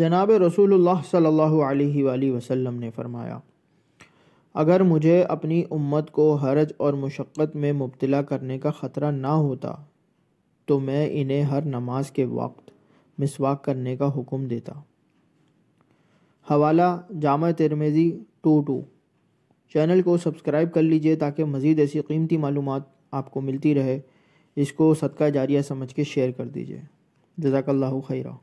जनाब रसूलुल्लाह सल्लल्लाहु अलैहि वसल्लम ने फरमाया अगर मुझे अपनी उम्मत को हरज और मशक्क़त में मुबतला करने का ख़तरा ना होता तो मैं इन्हें हर नमाज के वक्त मिसवाक करने का हुक्म देता हवाला जामा तिरमेज़ी टू टू चैनल को सब्सक्राइब कर लीजिए ताकि मज़ीद ऐसी कीमती मालूम आपको मिलती रहे इसको सदका जारिया समझ के शेयर कर दीजिए जजाकल्ला खैरा